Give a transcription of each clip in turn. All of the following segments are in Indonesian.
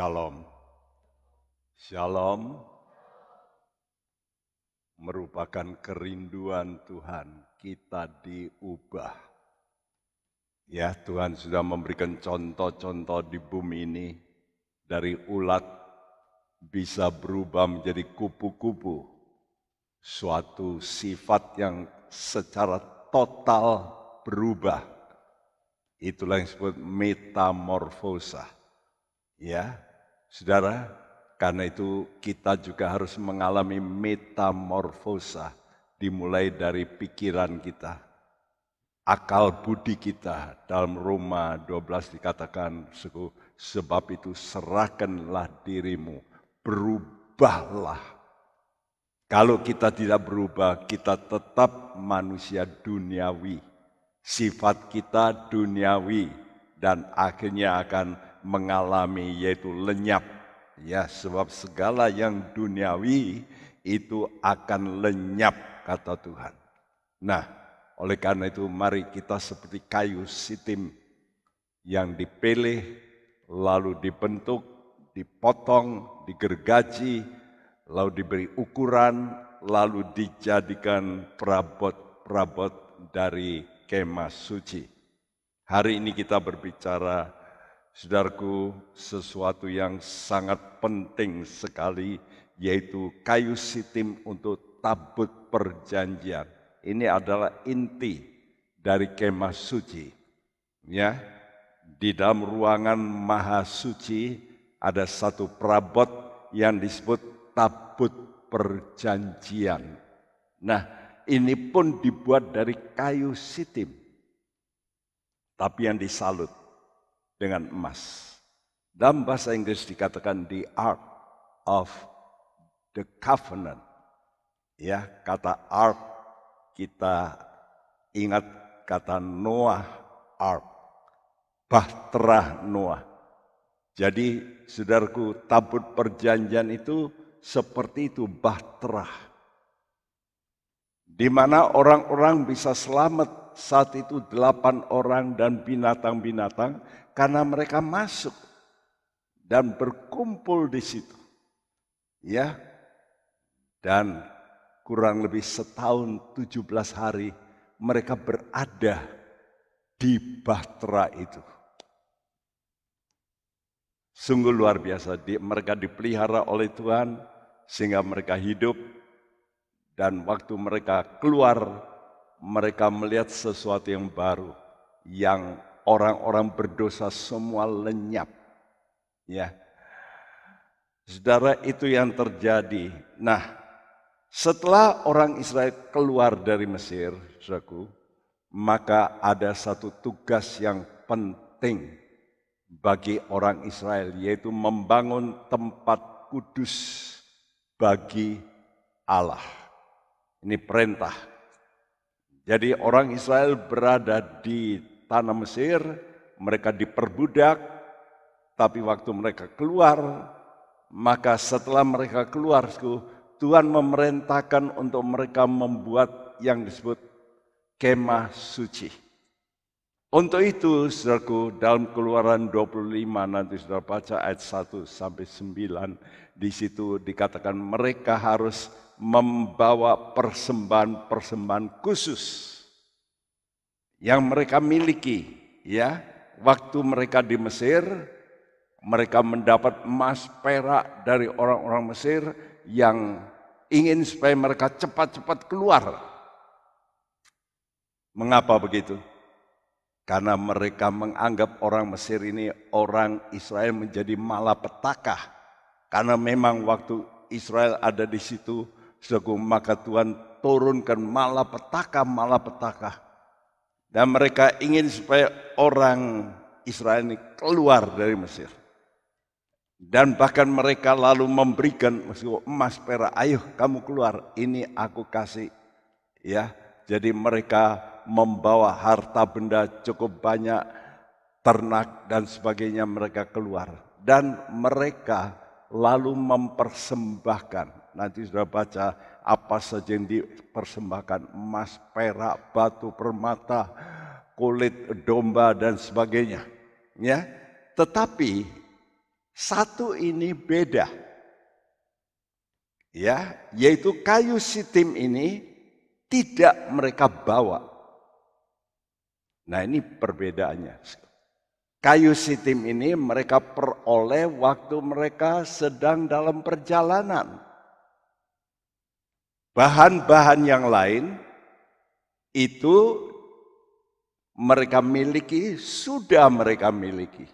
Shalom. Shalom merupakan kerinduan Tuhan kita diubah. Ya, Tuhan sudah memberikan contoh-contoh di bumi ini dari ulat bisa berubah menjadi kupu-kupu. Suatu sifat yang secara total berubah. Itulah yang disebut metamorfosa. Ya, Saudara, karena itu kita juga harus mengalami metamorfosa dimulai dari pikiran kita, akal budi kita. Dalam Roma 12 dikatakan, sebab itu serahkanlah dirimu, berubahlah. Kalau kita tidak berubah, kita tetap manusia duniawi. Sifat kita duniawi dan akhirnya akan mengalami yaitu lenyap. Ya, sebab segala yang duniawi itu akan lenyap kata Tuhan. Nah, oleh karena itu mari kita seperti kayu sitim yang dipilih lalu dibentuk, dipotong, digergaji, lalu diberi ukuran, lalu dijadikan perabot-perabot dari kemah suci. Hari ini kita berbicara Saudaraku, sesuatu yang sangat penting sekali yaitu kayu sitim untuk tabut perjanjian. Ini adalah inti dari kemah suci. Ya, di dalam ruangan maha suci ada satu perabot yang disebut tabut perjanjian. Nah, ini pun dibuat dari kayu sitim. Tapi yang disalut dengan emas. Dalam bahasa Inggris dikatakan the Ark of the Covenant. Ya, kata Ark kita ingat kata Noah Ark. Bahtera Noah. Jadi saudaraku tabut perjanjian itu seperti itu bahtera. Di mana orang-orang bisa selamat saat itu delapan orang dan binatang-binatang karena mereka masuk dan berkumpul di situ. Ya. Dan kurang lebih setahun 17 hari mereka berada di Bahtera itu. Sungguh luar biasa, mereka dipelihara oleh Tuhan sehingga mereka hidup dan waktu mereka keluar mereka melihat sesuatu yang baru yang orang-orang berdosa semua lenyap. Ya. Saudara itu yang terjadi. Nah, setelah orang Israel keluar dari Mesir, Saudaraku, maka ada satu tugas yang penting bagi orang Israel yaitu membangun tempat kudus bagi Allah. Ini perintah jadi orang Israel berada di tanah Mesir, mereka diperbudak, tapi waktu mereka keluar, maka setelah mereka keluar, Tuhan memerintahkan untuk mereka membuat yang disebut kemah suci. Untuk itu, saudaraku, dalam keluaran 25 nanti saudara baca ayat 1 sampai 9, di situ dikatakan mereka harus membawa persembahan-persembahan khusus yang mereka miliki ya waktu mereka di Mesir mereka mendapat emas perak dari orang-orang Mesir yang ingin supaya mereka cepat-cepat keluar. Mengapa begitu? Karena mereka menganggap orang Mesir ini orang Israel menjadi malapetaka. Karena memang waktu Israel ada di situ, Saudaraku, maka Tuhan turunkan malapetaka, malapetaka. Dan mereka ingin supaya orang Israel ini keluar dari Mesir. Dan bahkan mereka lalu memberikan emas perak, ayo kamu keluar, ini aku kasih. Ya, jadi mereka membawa harta benda cukup banyak, ternak dan sebagainya mereka keluar. Dan mereka lalu mempersembahkan Nanti sudah baca apa saja yang dipersembahkan, emas, perak, batu, permata, kulit domba dan sebagainya. Ya, tetapi satu ini beda. Ya, yaitu kayu sitim ini tidak mereka bawa. Nah, ini perbedaannya. Kayu sitim ini mereka peroleh waktu mereka sedang dalam perjalanan bahan-bahan yang lain itu mereka miliki, sudah mereka miliki.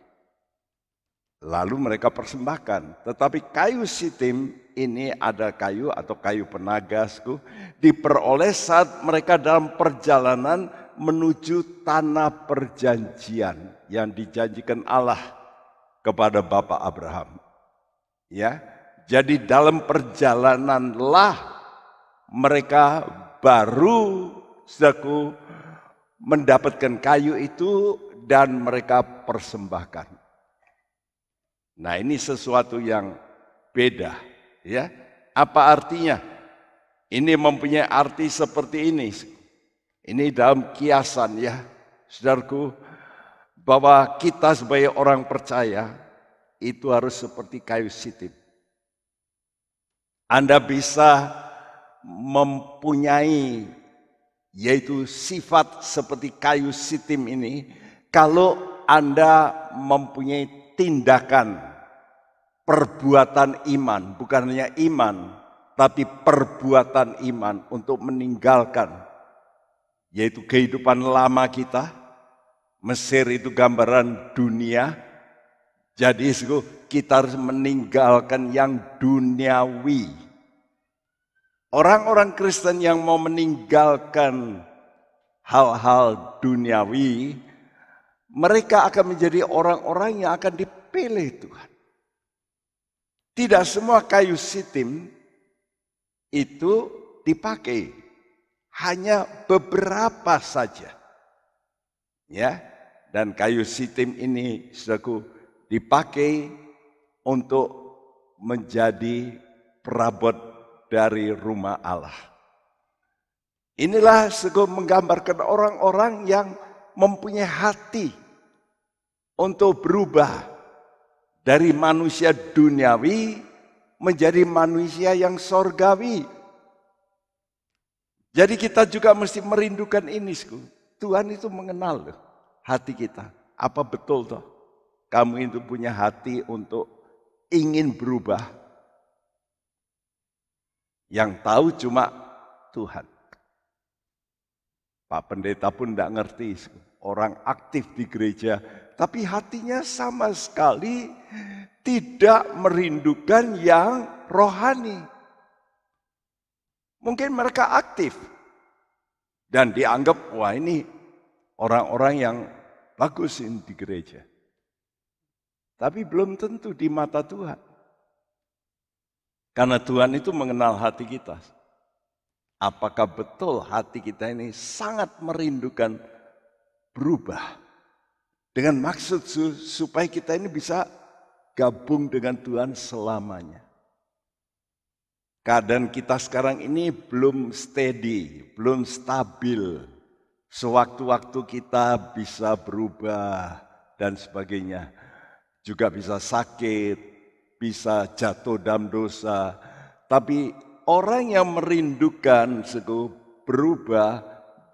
Lalu mereka persembahkan. Tetapi kayu sitim ini ada kayu atau kayu penagasku diperoleh saat mereka dalam perjalanan menuju tanah perjanjian yang dijanjikan Allah kepada Bapak Abraham. Ya, jadi dalam perjalananlah mereka baru sedeku mendapatkan kayu itu dan mereka persembahkan. Nah, ini sesuatu yang beda, ya. Apa artinya? Ini mempunyai arti seperti ini. Ini dalam kiasan ya, saudaraku, bahwa kita sebagai orang percaya itu harus seperti kayu sitip. Anda bisa mempunyai yaitu sifat seperti kayu sitim ini kalau Anda mempunyai tindakan perbuatan iman, bukan hanya iman, tapi perbuatan iman untuk meninggalkan yaitu kehidupan lama kita. Mesir itu gambaran dunia. Jadi kita harus meninggalkan yang duniawi Orang-orang Kristen yang mau meninggalkan hal-hal duniawi, mereka akan menjadi orang-orang yang akan dipilih Tuhan. Tidak semua kayu sitim itu dipakai, hanya beberapa saja. Ya, dan kayu sitim ini sedaku dipakai untuk menjadi perabot dari rumah Allah. Inilah sego menggambarkan orang-orang yang mempunyai hati untuk berubah dari manusia duniawi menjadi manusia yang sorgawi. Jadi kita juga mesti merindukan ini. Tuhan itu mengenal loh, hati kita. Apa betul toh? Kamu itu punya hati untuk ingin berubah yang tahu cuma Tuhan. Pak pendeta pun tidak ngerti orang aktif di gereja, tapi hatinya sama sekali tidak merindukan yang rohani. Mungkin mereka aktif dan dianggap wah ini orang-orang yang bagus di gereja. Tapi belum tentu di mata Tuhan. Karena Tuhan itu mengenal hati kita. Apakah betul hati kita ini sangat merindukan berubah? Dengan maksud supaya kita ini bisa gabung dengan Tuhan selamanya. Keadaan kita sekarang ini belum steady, belum stabil. Sewaktu-waktu kita bisa berubah dan sebagainya. Juga bisa sakit, bisa jatuh dalam dosa. Tapi orang yang merindukan suku berubah,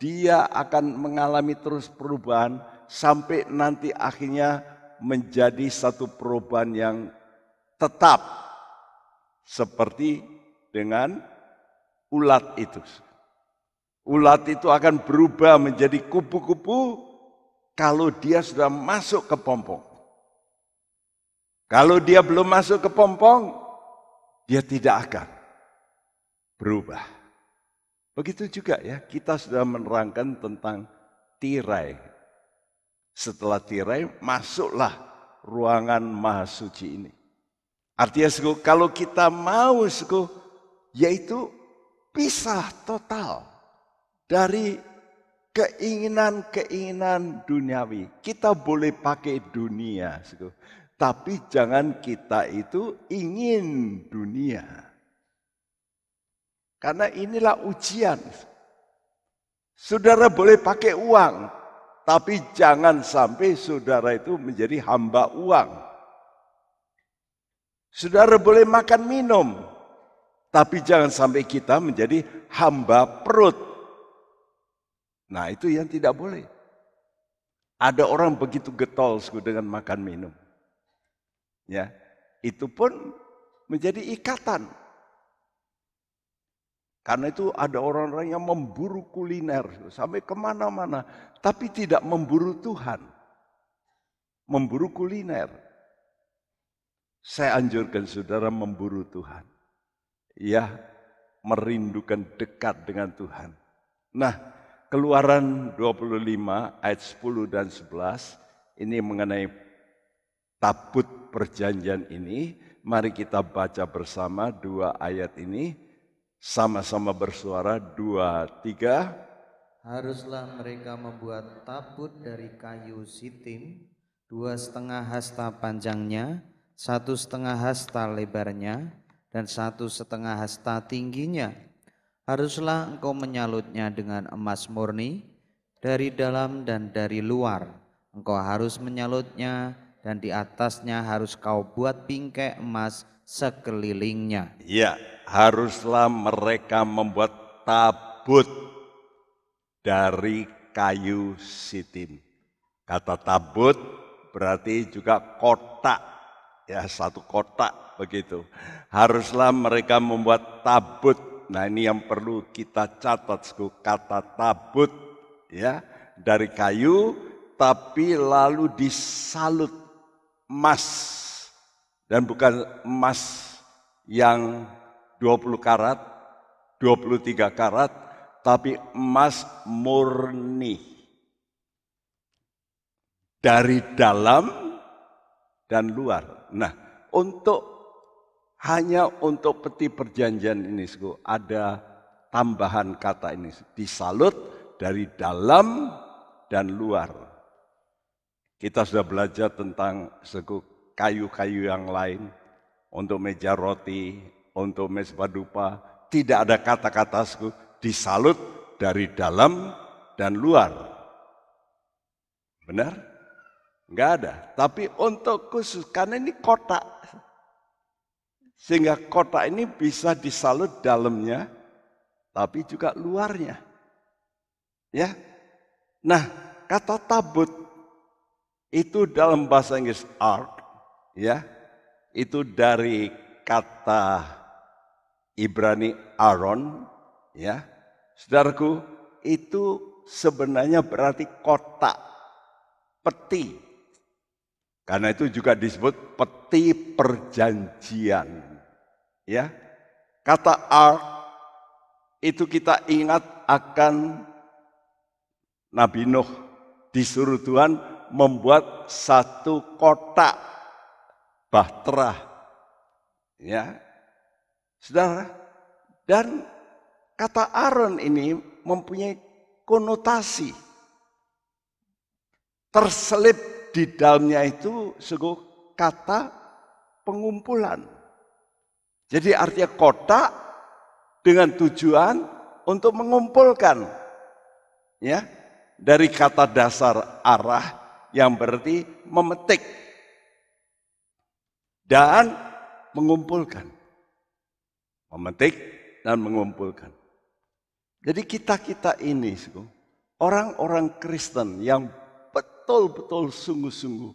dia akan mengalami terus perubahan sampai nanti akhirnya menjadi satu perubahan yang tetap seperti dengan ulat itu. Ulat itu akan berubah menjadi kupu-kupu kalau dia sudah masuk ke pompong. Kalau dia belum masuk ke pompong, dia tidak akan berubah. Begitu juga ya, kita sudah menerangkan tentang tirai. Setelah tirai, masuklah ruangan maha suci ini. Artinya suku, kalau kita mau suku, yaitu pisah total dari keinginan-keinginan duniawi. Kita boleh pakai dunia. Suku. Tapi jangan kita itu ingin dunia. Karena inilah ujian. Saudara boleh pakai uang, tapi jangan sampai saudara itu menjadi hamba uang. Saudara boleh makan minum, tapi jangan sampai kita menjadi hamba perut. Nah, itu yang tidak boleh. Ada orang begitu getol dengan makan minum. Ya, itu pun menjadi ikatan. Karena itu ada orang-orang yang memburu kuliner sampai kemana-mana, tapi tidak memburu Tuhan. Memburu kuliner. Saya anjurkan saudara memburu Tuhan. Ya, merindukan dekat dengan Tuhan. Nah, keluaran 25 ayat 10 dan 11 ini mengenai tabut perjanjian ini, mari kita baca bersama dua ayat ini, sama-sama bersuara dua, tiga. Haruslah mereka membuat tabut dari kayu sitim, dua setengah hasta panjangnya, satu setengah hasta lebarnya, dan satu setengah hasta tingginya. Haruslah engkau menyalutnya dengan emas murni, dari dalam dan dari luar. Engkau harus menyalutnya dan di atasnya harus kau buat bingkai emas sekelilingnya. Ya, haruslah mereka membuat tabut dari kayu sitim. Kata tabut berarti juga kotak, ya satu kotak begitu. Haruslah mereka membuat tabut. Nah ini yang perlu kita catat, kata tabut ya dari kayu tapi lalu disalut emas dan bukan emas yang 20 karat, 23 karat, tapi emas murni dari dalam dan luar. Nah, untuk hanya untuk peti perjanjian ini suku, ada tambahan kata ini disalut dari dalam dan luar. Kita sudah belajar tentang segu kayu-kayu yang lain untuk meja roti, untuk mesbah dupa. Tidak ada kata-kata segu disalut dari dalam dan luar. Benar? Enggak ada. Tapi untuk khusus, karena ini kotak. Sehingga kotak ini bisa disalut dalamnya, tapi juga luarnya. Ya. Nah, kata tabut itu dalam bahasa Inggris ark, ya. Itu dari kata Ibrani Aaron, ya. Saudaraku, itu sebenarnya berarti kotak, peti. Karena itu juga disebut peti perjanjian. Ya. Kata ark itu kita ingat akan Nabi Nuh disuruh Tuhan membuat satu kotak bahtera. Ya. Saudara, dan kata Aaron ini mempunyai konotasi terselip di dalamnya itu sungguh kata pengumpulan. Jadi artinya kotak dengan tujuan untuk mengumpulkan ya dari kata dasar arah yang berarti memetik dan mengumpulkan. Memetik dan mengumpulkan. Jadi kita-kita ini, orang-orang Kristen yang betul-betul sungguh-sungguh,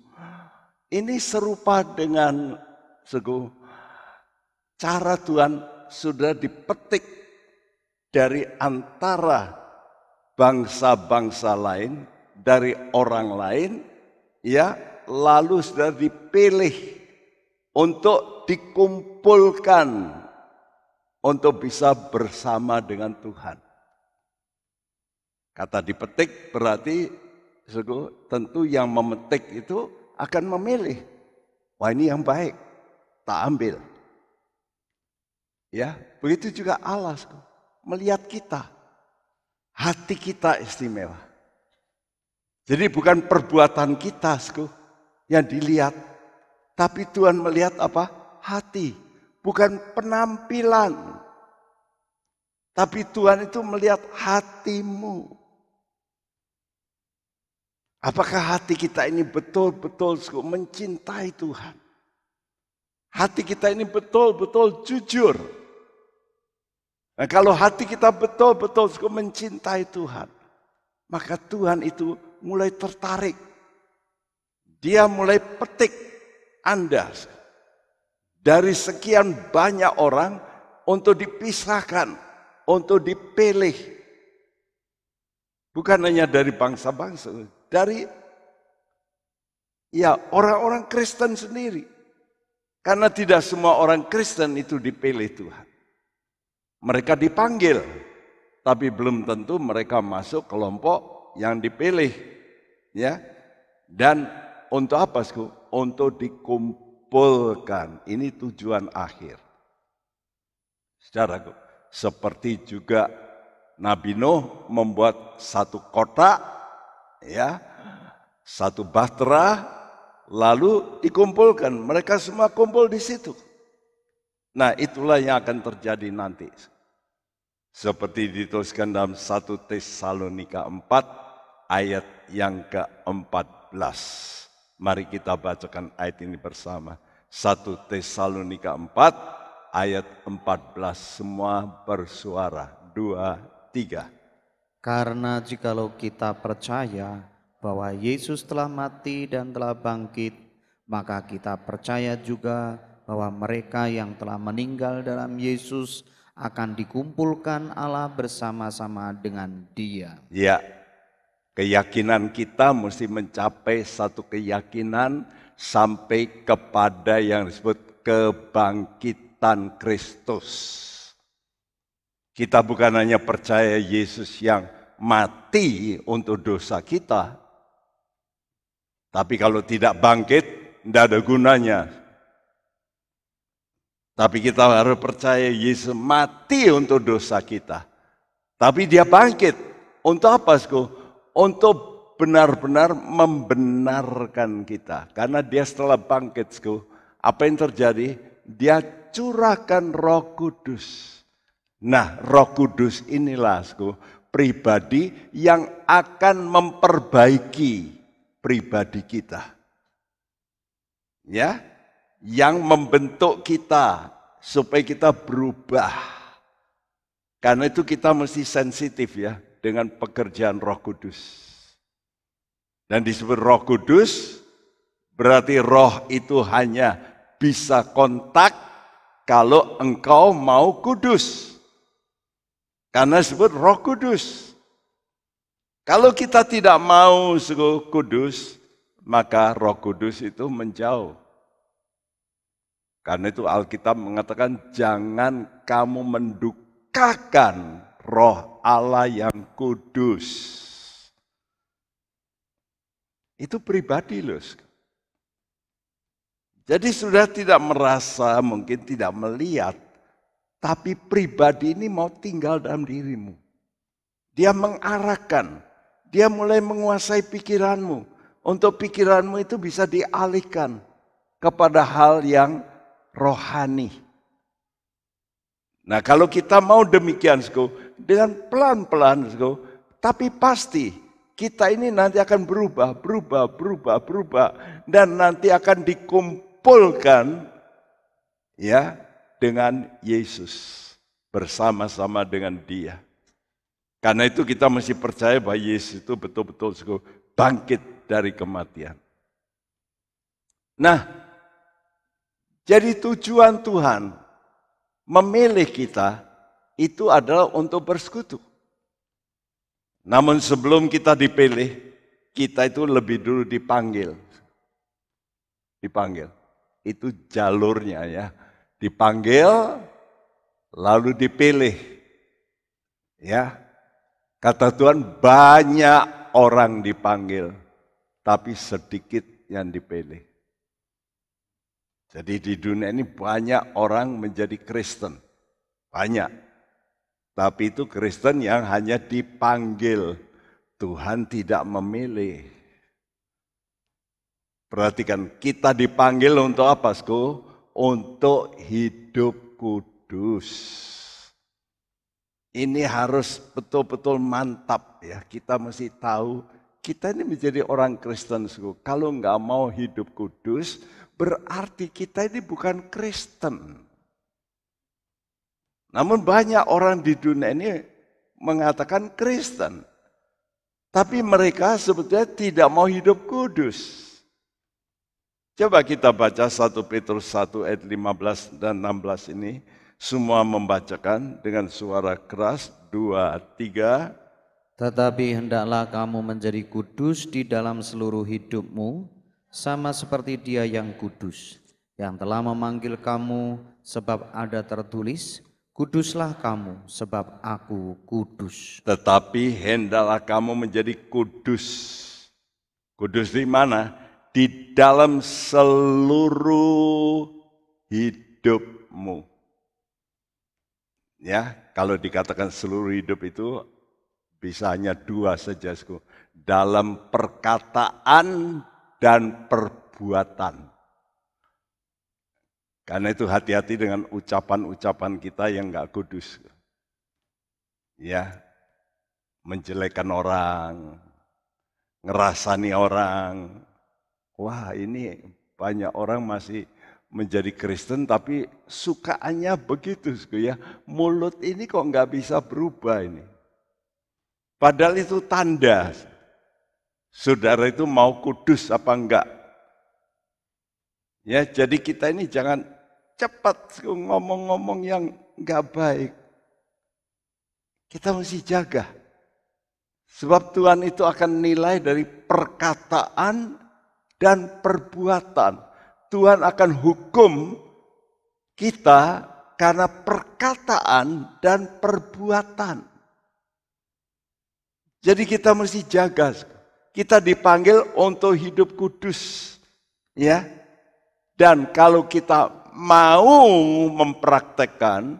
ini serupa dengan segu cara Tuhan sudah dipetik dari antara bangsa-bangsa lain, dari orang lain, ya lalu sudah dipilih untuk dikumpulkan untuk bisa bersama dengan Tuhan. Kata dipetik berarti tentu yang memetik itu akan memilih. Wah ini yang baik, tak ambil. Ya, begitu juga Allah melihat kita. Hati kita istimewa. Jadi bukan perbuatan kita, sku, yang dilihat. Tapi Tuhan melihat apa? Hati. Bukan penampilan. Tapi Tuhan itu melihat hatimu. Apakah hati kita ini betul-betul mencintai Tuhan? Hati kita ini betul-betul jujur. Nah, kalau hati kita betul-betul mencintai Tuhan, maka Tuhan itu mulai tertarik. Dia mulai petik Anda dari sekian banyak orang untuk dipisahkan, untuk dipilih. Bukan hanya dari bangsa-bangsa, dari ya orang-orang Kristen sendiri. Karena tidak semua orang Kristen itu dipilih Tuhan. Mereka dipanggil, tapi belum tentu mereka masuk kelompok yang dipilih ya dan untuk apa sku? Untuk dikumpulkan. Ini tujuan akhir. secara seperti juga Nabi Nuh membuat satu kotak ya, satu bahtera lalu dikumpulkan. Mereka semua kumpul di situ. Nah, itulah yang akan terjadi nanti. Seperti dituliskan dalam 1 Tesalonika 4 ayat yang ke-14. Mari kita bacakan ayat ini bersama. 1 Tesalonika 4 ayat 14 semua bersuara. 2 3 Karena jikalau kita percaya bahwa Yesus telah mati dan telah bangkit, maka kita percaya juga bahwa mereka yang telah meninggal dalam Yesus akan dikumpulkan Allah bersama-sama dengan Dia. Ya, Keyakinan kita mesti mencapai satu keyakinan sampai kepada yang disebut kebangkitan Kristus. Kita bukan hanya percaya Yesus yang mati untuk dosa kita, tapi kalau tidak bangkit, tidak ada gunanya. Tapi kita harus percaya Yesus mati untuk dosa kita. Tapi dia bangkit. Untuk apa, Sku? untuk benar-benar membenarkan kita. Karena dia setelah bangkit, apa yang terjadi? Dia curahkan roh kudus. Nah, roh kudus inilah, sku, pribadi yang akan memperbaiki pribadi kita. Ya, yang membentuk kita supaya kita berubah. Karena itu kita mesti sensitif ya dengan pekerjaan Roh Kudus. Dan disebut Roh Kudus berarti roh itu hanya bisa kontak kalau engkau mau kudus. Karena disebut Roh Kudus. Kalau kita tidak mau kudus, maka Roh Kudus itu menjauh. Karena itu Alkitab mengatakan jangan kamu mendukakan roh Allah yang kudus. Itu pribadi loh. Jadi sudah tidak merasa, mungkin tidak melihat, tapi pribadi ini mau tinggal dalam dirimu. Dia mengarahkan, dia mulai menguasai pikiranmu. Untuk pikiranmu itu bisa dialihkan kepada hal yang rohani. Nah kalau kita mau demikian, dengan pelan-pelan, tapi pasti kita ini nanti akan berubah, berubah, berubah, berubah, dan nanti akan dikumpulkan ya dengan Yesus bersama-sama dengan Dia. Karena itu kita mesti percaya bahwa Yesus itu betul-betul bangkit dari kematian. Nah, jadi tujuan Tuhan memilih kita itu adalah untuk bersekutu. Namun sebelum kita dipilih, kita itu lebih dulu dipanggil. Dipanggil. Itu jalurnya ya. Dipanggil, lalu dipilih. Ya. Kata Tuhan banyak orang dipanggil, tapi sedikit yang dipilih. Jadi di dunia ini banyak orang menjadi Kristen. Banyak. Tapi itu Kristen yang hanya dipanggil. Tuhan tidak memilih. Perhatikan, kita dipanggil untuk apa, Sku? Untuk hidup kudus. Ini harus betul-betul mantap ya. Kita mesti tahu kita ini menjadi orang Kristen, Sku. Kalau nggak mau hidup kudus, berarti kita ini bukan Kristen. Namun banyak orang di dunia ini mengatakan Kristen. Tapi mereka sebetulnya tidak mau hidup kudus. Coba kita baca 1 Petrus 1 ayat 15 dan 16 ini. Semua membacakan dengan suara keras. Dua, tiga. Tetapi hendaklah kamu menjadi kudus di dalam seluruh hidupmu, sama seperti dia yang kudus, yang telah memanggil kamu sebab ada tertulis, Kuduslah kamu sebab aku kudus. Tetapi hendaklah kamu menjadi kudus. Kudus di mana? Di dalam seluruh hidupmu. Ya, kalau dikatakan seluruh hidup itu bisa hanya dua saja, Dalam perkataan dan perbuatan. Karena itu hati-hati dengan ucapan-ucapan kita yang nggak kudus. Ya, menjelekan orang, ngerasani orang. Wah ini banyak orang masih menjadi Kristen tapi sukaannya begitu ya. Mulut ini kok nggak bisa berubah ini. Padahal itu tanda. Saudara itu mau kudus apa enggak? Ya, jadi kita ini jangan cepat ngomong-ngomong yang nggak baik. Kita mesti jaga. Sebab Tuhan itu akan nilai dari perkataan dan perbuatan. Tuhan akan hukum kita karena perkataan dan perbuatan. Jadi kita mesti jaga. Kita dipanggil untuk hidup kudus, ya. Dan kalau kita mau mempraktekkan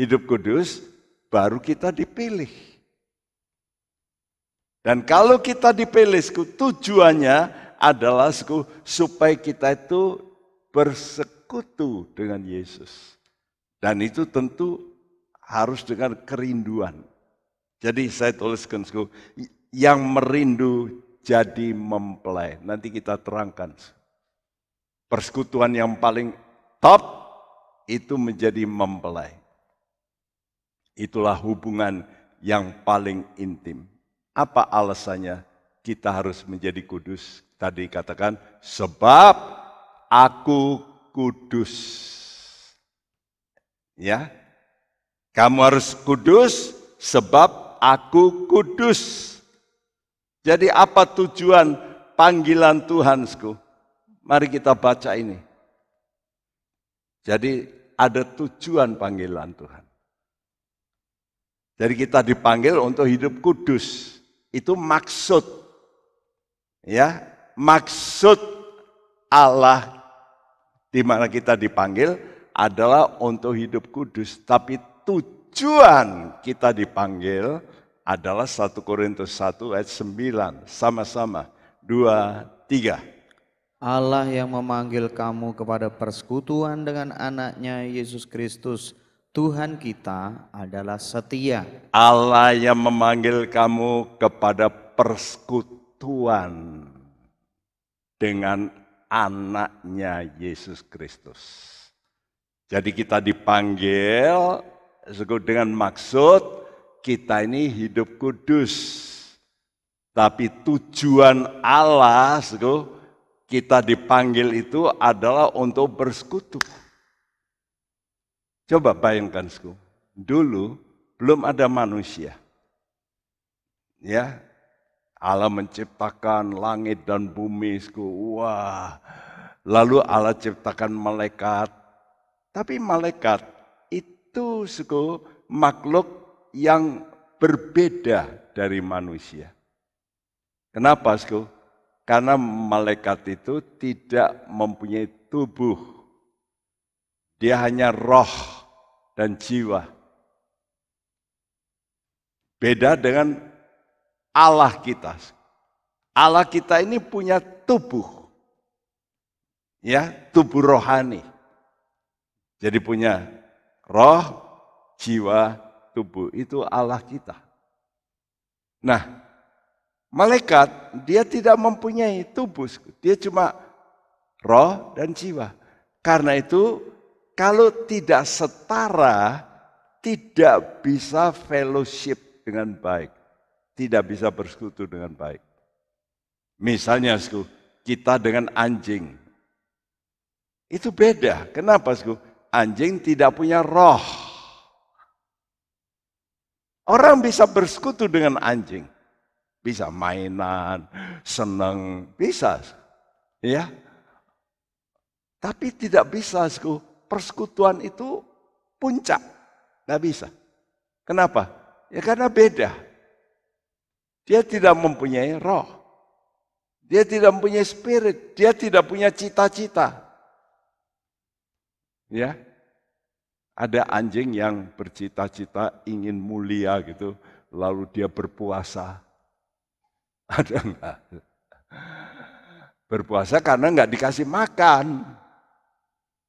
hidup kudus, baru kita dipilih. Dan kalau kita dipilih, tujuannya adalah supaya kita itu bersekutu dengan Yesus. Dan itu tentu harus dengan kerinduan. Jadi saya tuliskan, yang merindu jadi mempelai. Nanti kita terangkan. Persekutuan yang paling top itu menjadi mempelai. Itulah hubungan yang paling intim. Apa alasannya kita harus menjadi kudus? Tadi katakan, sebab aku kudus. Ya, kamu harus kudus sebab aku kudus. Jadi apa tujuan panggilan Tuhansku? Mari kita baca ini. Jadi ada tujuan panggilan Tuhan. Jadi kita dipanggil untuk hidup kudus. Itu maksud. Ya, maksud Allah di mana kita dipanggil adalah untuk hidup kudus, tapi tujuan kita dipanggil adalah 1 Korintus 1 ayat 9 sama-sama 2 3 Allah yang memanggil kamu kepada persekutuan dengan anaknya Yesus Kristus Tuhan kita adalah setia. Allah yang memanggil kamu kepada persekutuan dengan anaknya Yesus Kristus. Jadi kita dipanggil dengan maksud kita ini hidup kudus. Tapi tujuan Allah, kita dipanggil itu adalah untuk bersekutu. Coba bayangkan, Sku. Dulu belum ada manusia. Ya, Allah menciptakan langit dan bumi, Sku. Wah. Lalu Allah ciptakan malaikat. Tapi malaikat itu, Sku, makhluk yang berbeda dari manusia. Kenapa, Sku? Karena malaikat itu tidak mempunyai tubuh. Dia hanya roh dan jiwa. Beda dengan Allah kita. Allah kita ini punya tubuh. Ya, tubuh rohani. Jadi punya roh, jiwa, tubuh. Itu Allah kita. Nah, Malaikat dia tidak mempunyai tubuh, dia cuma roh dan jiwa. Karena itu kalau tidak setara tidak bisa fellowship dengan baik, tidak bisa bersekutu dengan baik. Misalnya, Sku, kita dengan anjing. Itu beda. Kenapa, Sku? Anjing tidak punya roh. Orang bisa bersekutu dengan anjing bisa mainan, seneng, bisa. Ya. Tapi tidak bisa, persekutuan itu puncak. nggak bisa. Kenapa? Ya karena beda. Dia tidak mempunyai roh. Dia tidak mempunyai spirit. Dia tidak punya cita-cita. Ya, ada anjing yang bercita-cita ingin mulia gitu, lalu dia berpuasa, Ada Berpuasa karena nggak dikasih makan.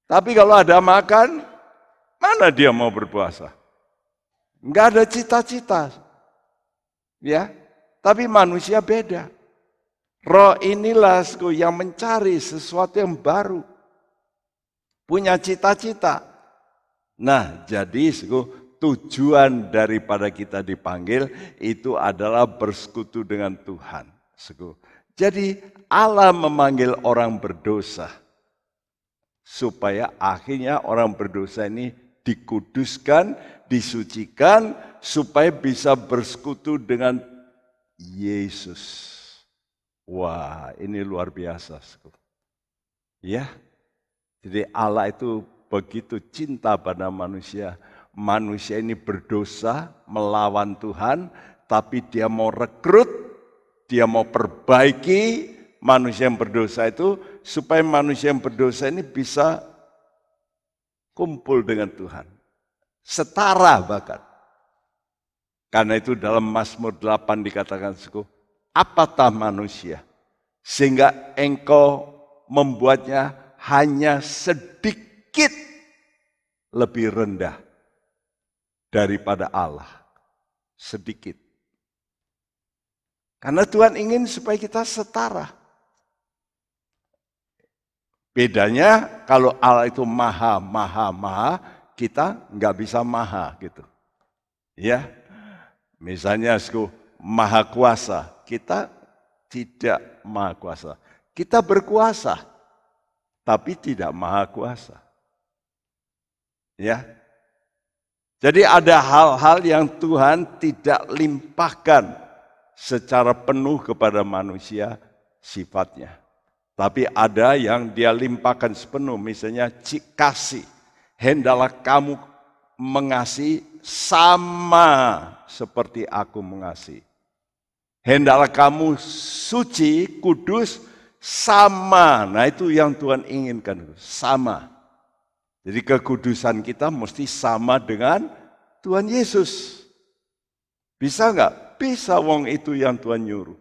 Tapi kalau ada makan, mana dia mau berpuasa? nggak ada cita-cita. Ya. Tapi manusia beda. Roh inilah yang mencari sesuatu yang baru. Punya cita-cita. Nah, jadi tujuan daripada kita dipanggil itu adalah bersekutu dengan Tuhan. Jadi Allah memanggil orang berdosa supaya akhirnya orang berdosa ini dikuduskan, disucikan supaya bisa bersekutu dengan Yesus. Wah, ini luar biasa. Ya. Jadi Allah itu begitu cinta pada manusia manusia ini berdosa melawan Tuhan, tapi dia mau rekrut, dia mau perbaiki manusia yang berdosa itu supaya manusia yang berdosa ini bisa kumpul dengan Tuhan. Setara bahkan. Karena itu dalam Mazmur 8 dikatakan suku, apatah manusia sehingga engkau membuatnya hanya sedikit lebih rendah daripada Allah. Sedikit. Karena Tuhan ingin supaya kita setara. Bedanya kalau Allah itu maha, maha, maha, kita nggak bisa maha gitu. Ya, misalnya suku maha kuasa, kita tidak maha kuasa. Kita berkuasa, tapi tidak maha kuasa. Ya, jadi ada hal-hal yang Tuhan tidak limpahkan secara penuh kepada manusia sifatnya. Tapi ada yang dia limpahkan sepenuh, misalnya kasih. Hendalah kamu mengasihi sama seperti aku mengasihi. Hendalah kamu suci, kudus, sama. Nah itu yang Tuhan inginkan, sama. Jadi kekudusan kita mesti sama dengan Tuhan Yesus. Bisa nggak? Bisa wong itu yang Tuhan nyuruh.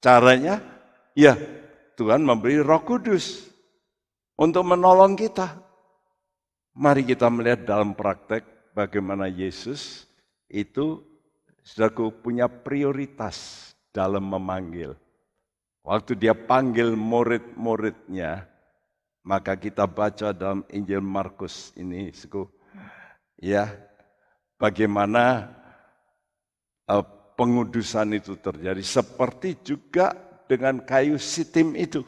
Caranya, ya Tuhan memberi roh kudus untuk menolong kita. Mari kita melihat dalam praktek bagaimana Yesus itu sudah punya prioritas dalam memanggil. Waktu dia panggil murid-muridnya, maka kita baca dalam Injil Markus ini, suku, ya, bagaimana uh, pengudusan itu terjadi. Seperti juga dengan kayu sitim itu.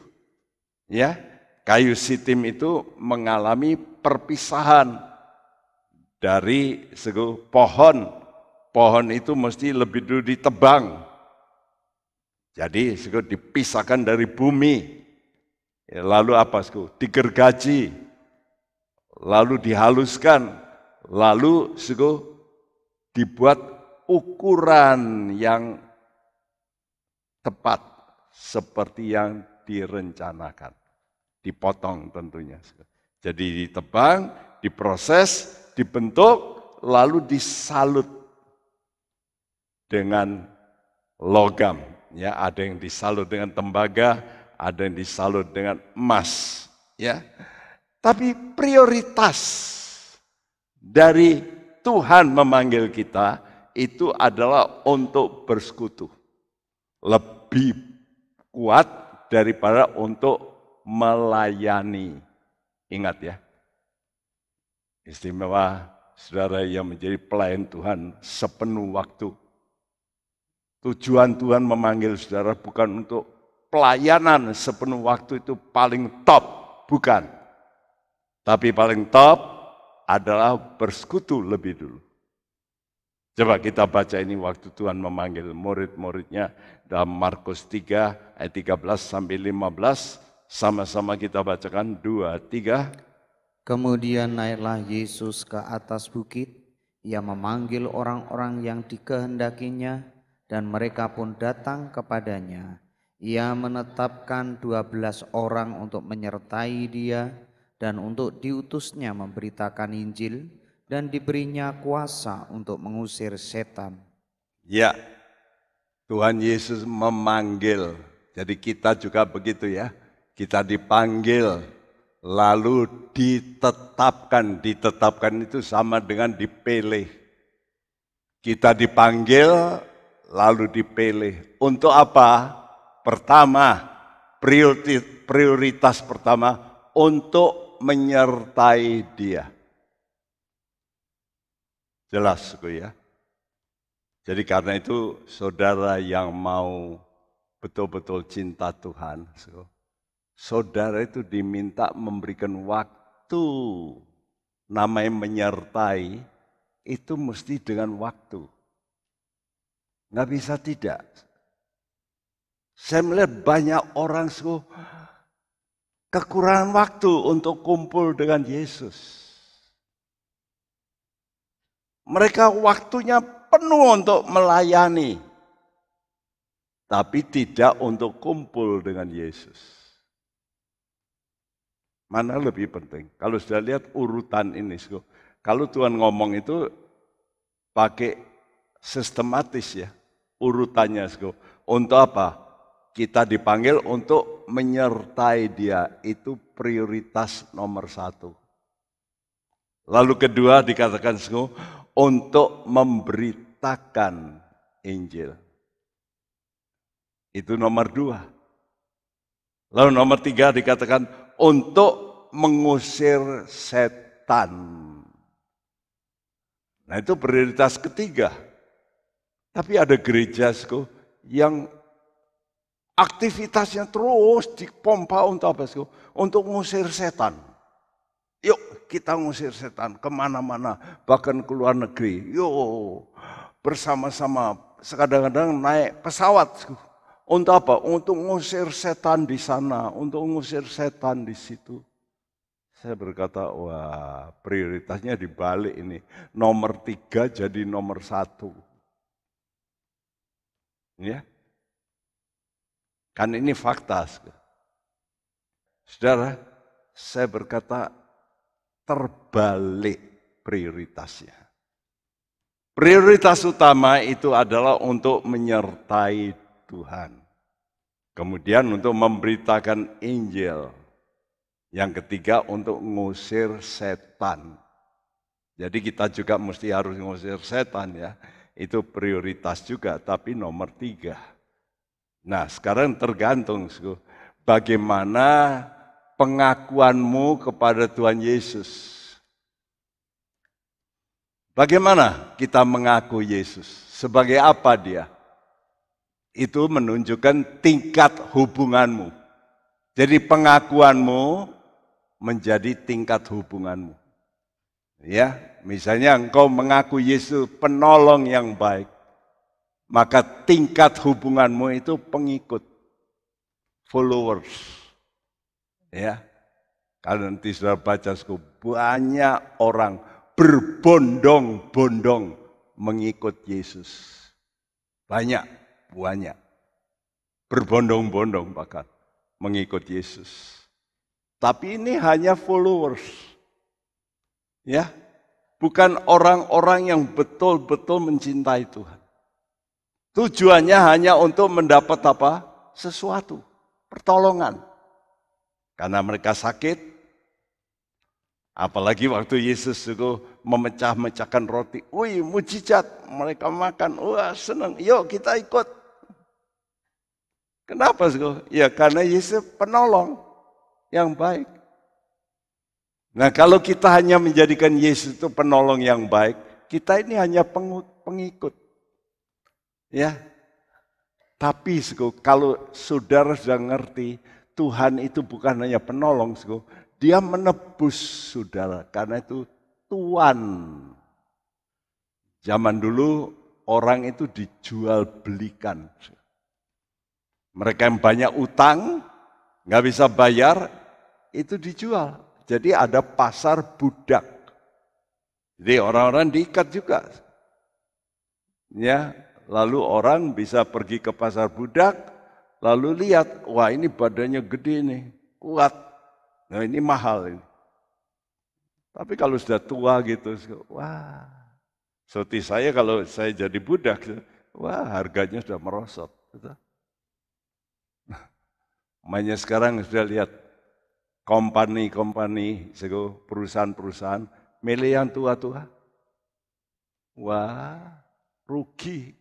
Ya, kayu sitim itu mengalami perpisahan dari suku pohon. Pohon itu mesti lebih dulu ditebang. Jadi suku dipisahkan dari bumi. Ya, lalu apa? Digergaji, lalu dihaluskan, lalu suku, dibuat ukuran yang tepat seperti yang direncanakan. Dipotong tentunya. Jadi ditebang, diproses, dibentuk, lalu disalut dengan logam. Ya, ada yang disalut dengan tembaga, ada yang disalut dengan emas, ya. Tapi prioritas dari Tuhan memanggil kita itu adalah untuk bersekutu. Lebih kuat daripada untuk melayani. Ingat ya. Istimewa saudara yang menjadi pelayan Tuhan sepenuh waktu. Tujuan Tuhan memanggil saudara bukan untuk pelayanan sepenuh waktu itu paling top, bukan. Tapi paling top adalah bersekutu lebih dulu. Coba kita baca ini waktu Tuhan memanggil murid-muridnya dalam Markus 3 ayat 13 sampai 15. Sama-sama kita bacakan 2, 3. Kemudian naiklah Yesus ke atas bukit. Ia memanggil orang-orang yang dikehendakinya dan mereka pun datang kepadanya. Ia menetapkan dua belas orang untuk menyertai dia dan untuk diutusnya memberitakan Injil dan diberinya kuasa untuk mengusir setan. Ya, Tuhan Yesus memanggil. Jadi kita juga begitu ya. Kita dipanggil lalu ditetapkan. Ditetapkan itu sama dengan dipilih. Kita dipanggil lalu dipilih. Untuk apa? pertama, prioritas, pertama untuk menyertai dia. Jelas, Bu ya. Jadi karena itu saudara yang mau betul-betul cinta Tuhan, saudara itu diminta memberikan waktu. Namanya menyertai itu mesti dengan waktu. Nggak bisa tidak. Saya melihat banyak orang suhu kekurangan waktu untuk kumpul dengan Yesus. Mereka waktunya penuh untuk melayani, tapi tidak untuk kumpul dengan Yesus. Mana lebih penting? Kalau sudah lihat urutan ini, kalau Tuhan ngomong itu pakai sistematis ya urutannya. Untuk apa? kita dipanggil untuk menyertai dia. Itu prioritas nomor satu. Lalu kedua dikatakan sungguh untuk memberitakan Injil. Itu nomor dua. Lalu nomor tiga dikatakan untuk mengusir setan. Nah itu prioritas ketiga. Tapi ada gereja yang Aktivitasnya terus dipompa untuk apa sih? Untuk ngusir setan. Yuk kita ngusir setan kemana-mana, bahkan ke luar negeri. Yuk bersama-sama, sekadang-kadang naik pesawat. Untuk apa? Untuk ngusir setan di sana, untuk ngusir setan di situ. Saya berkata, wah prioritasnya dibalik ini. Nomor tiga jadi nomor satu. Ya, Kan ini fakta. Saudara, saya berkata terbalik prioritasnya. Prioritas utama itu adalah untuk menyertai Tuhan. Kemudian untuk memberitakan Injil. Yang ketiga untuk ngusir setan. Jadi kita juga mesti harus ngusir setan ya. Itu prioritas juga, tapi nomor tiga. Nah sekarang tergantung bagaimana pengakuanmu kepada Tuhan Yesus. Bagaimana kita mengaku Yesus? Sebagai apa dia? Itu menunjukkan tingkat hubunganmu. Jadi pengakuanmu menjadi tingkat hubunganmu. Ya, misalnya engkau mengaku Yesus penolong yang baik maka tingkat hubunganmu itu pengikut, followers. Ya, kalau nanti saudara baca suku, banyak orang berbondong-bondong mengikut Yesus. Banyak, banyak. Berbondong-bondong bahkan mengikut Yesus. Tapi ini hanya followers. Ya, bukan orang-orang yang betul-betul mencintai Tuhan. Tujuannya hanya untuk mendapat apa? Sesuatu, pertolongan. Karena mereka sakit, apalagi waktu Yesus itu memecah-mecahkan roti. Wih, mujizat, mereka makan, wah senang, yuk kita ikut. Kenapa? Suku? Ya karena Yesus penolong yang baik. Nah kalau kita hanya menjadikan Yesus itu penolong yang baik, kita ini hanya pengikut Ya. Tapi suku, kalau saudara sudah ngerti, Tuhan itu bukan hanya penolong, suku, dia menebus saudara. Karena itu tuan. Zaman dulu orang itu dijual belikan. Mereka yang banyak utang, nggak bisa bayar, itu dijual. Jadi ada pasar budak. Jadi orang-orang diikat juga. Ya, Lalu orang bisa pergi ke pasar budak, lalu lihat, wah ini badannya gede nih, kuat. Nah ini mahal ini. Tapi kalau sudah tua gitu, wah. Seperti saya kalau saya jadi budak, wah harganya sudah merosot. Gitu. Nah, Makanya sekarang sudah lihat kompani-kompani, perusahaan-perusahaan, milih yang tua-tua. Wah, rugi.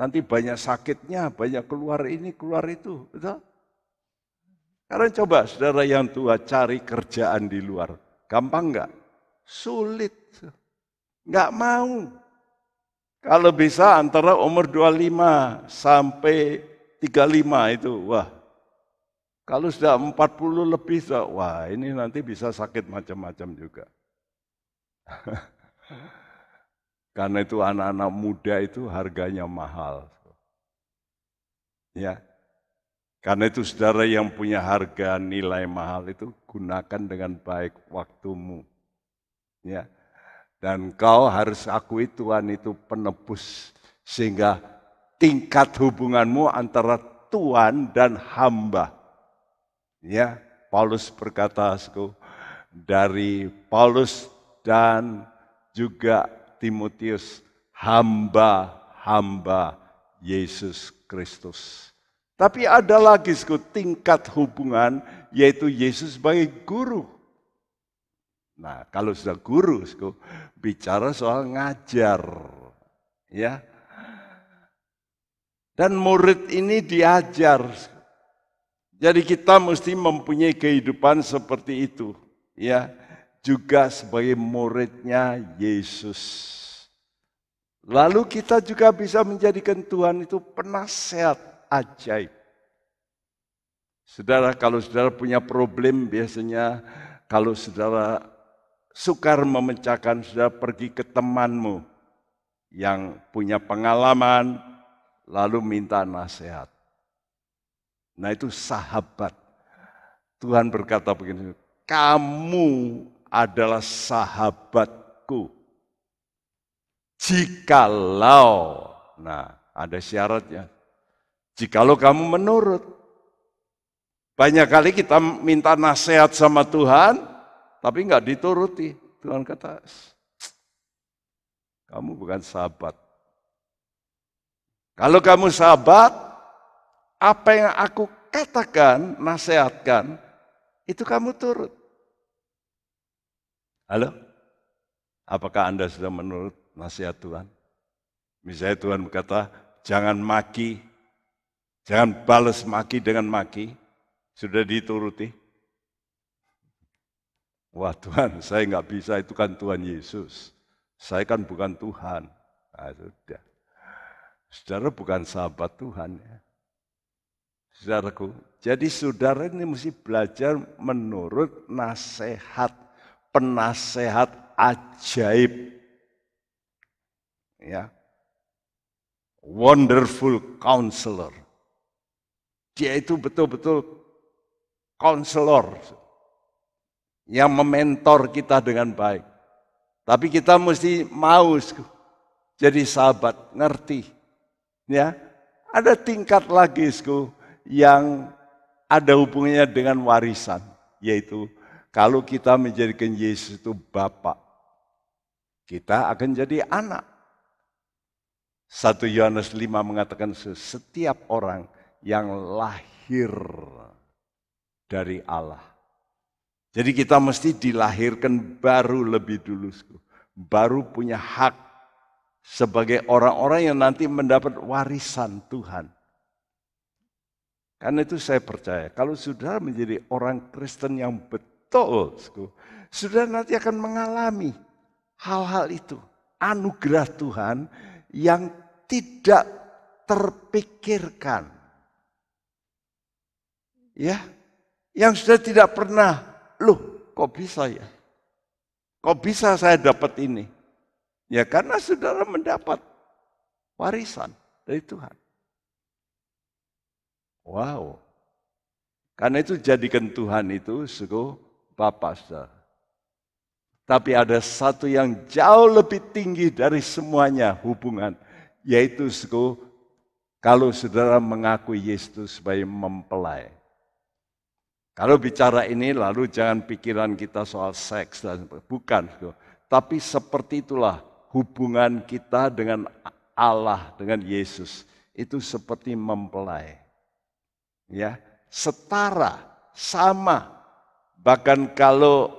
Nanti banyak sakitnya, banyak keluar ini, keluar itu. Betul? Sekarang coba saudara yang tua cari kerjaan di luar. Gampang enggak? Sulit. Enggak mau. Kalau bisa antara umur 25 sampai 35 itu, wah. Kalau sudah 40 lebih, wah ini nanti bisa sakit macam-macam juga. Karena itu anak-anak muda itu harganya mahal. Ya. Karena itu saudara yang punya harga nilai mahal itu gunakan dengan baik waktumu. Ya. Dan kau harus akui Tuhan itu penebus sehingga tingkat hubunganmu antara Tuhan dan hamba. Ya, Paulus berkata, dari Paulus dan juga Timotius hamba-hamba Yesus Kristus. Tapi ada lagi sku, tingkat hubungan yaitu Yesus sebagai guru. Nah, kalau sudah guru sku, bicara soal ngajar. Ya. Dan murid ini diajar. Jadi kita mesti mempunyai kehidupan seperti itu, ya juga sebagai muridnya Yesus. Lalu kita juga bisa menjadikan Tuhan itu penasehat ajaib. Saudara, kalau saudara punya problem biasanya kalau saudara sukar memecahkan, saudara pergi ke temanmu yang punya pengalaman, lalu minta nasihat. Nah itu sahabat. Tuhan berkata begini, kamu adalah sahabatku. Jikalau, nah ada syaratnya, jikalau kamu menurut. Banyak kali kita minta nasihat sama Tuhan, tapi nggak dituruti. Tuhan kata, kamu bukan sahabat. Kalau kamu sahabat, apa yang aku katakan, nasihatkan, itu kamu turut. Halo? Apakah Anda sudah menurut nasihat Tuhan? Misalnya Tuhan berkata, jangan maki, jangan balas maki dengan maki. Sudah dituruti? Wah Tuhan, saya nggak bisa, itu kan Tuhan Yesus. Saya kan bukan Tuhan. Nah, sudah. Saudara bukan sahabat Tuhan. Ya. Saudaraku, jadi saudara ini mesti belajar menurut nasihat penasehat ajaib. Ya. Wonderful counselor. Dia itu betul-betul counselor yang mementor kita dengan baik. Tapi kita mesti mau jadi sahabat, ngerti. Ya, ada tingkat lagi sku yang ada hubungannya dengan warisan, yaitu kalau kita menjadikan Yesus itu Bapak, kita akan jadi anak. Satu Yohanes 5 mengatakan setiap orang yang lahir dari Allah. Jadi kita mesti dilahirkan baru lebih dulu. Baru punya hak sebagai orang-orang yang nanti mendapat warisan Tuhan. Karena itu saya percaya, kalau saudara menjadi orang Kristen yang betul, betul. Saudara nanti akan mengalami hal-hal itu. Anugerah Tuhan yang tidak terpikirkan. Ya, yang sudah tidak pernah, loh kok bisa ya? Kok bisa saya dapat ini? Ya karena saudara mendapat warisan dari Tuhan. Wow. Karena itu jadikan Tuhan itu sungguh papasa. Tapi ada satu yang jauh lebih tinggi dari semuanya hubungan, yaitu kalau saudara mengakui Yesus sebagai mempelai. Kalau bicara ini lalu jangan pikiran kita soal seks dan bukan, tapi seperti itulah hubungan kita dengan Allah, dengan Yesus itu seperti mempelai. Ya, setara, sama Bahkan kalau